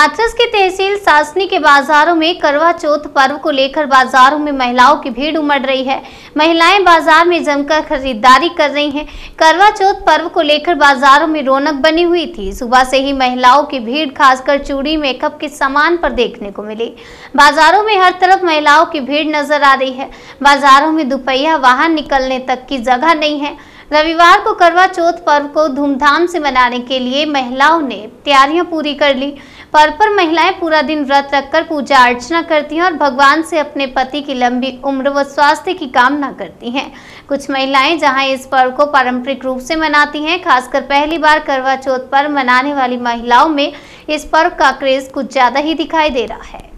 हाथरस के तहसील सासनी के बाजारों में करवा चौथ पर्व को लेकर बाजारों में महिलाओं की भीड़ उमड़ रही है महिलाएं बाजार में जमकर खरीदारी कर रही हैं करवा चौथ पर्व को लेकर बाजारों में रौनक बनी हुई थी सुबह से ही महिलाओं की भीड़ खासकर चूड़ी मेकअप के सामान पर देखने को मिली बाजारों में हर तरफ महिलाओं की भीड़ नजर आ रही है बाजारों में दुपहिया वाहन निकलने तक की जगह नहीं है रविवार को करवा चौथ पर्व को धूमधाम से मनाने के लिए महिलाओं ने तैयारियां पूरी कर ली पर्व पर महिलाएं पूरा दिन व्रत रखकर पूजा अर्चना करती हैं और भगवान से अपने पति की लंबी उम्र व स्वास्थ्य की कामना करती हैं कुछ महिलाएं जहां इस पर्व को पारंपरिक रूप से मनाती हैं खासकर पहली बार करवा चौथ पर्व मनाने वाली महिलाओं में इस पर्व का क्रेज कुछ ज़्यादा ही दिखाई दे रहा है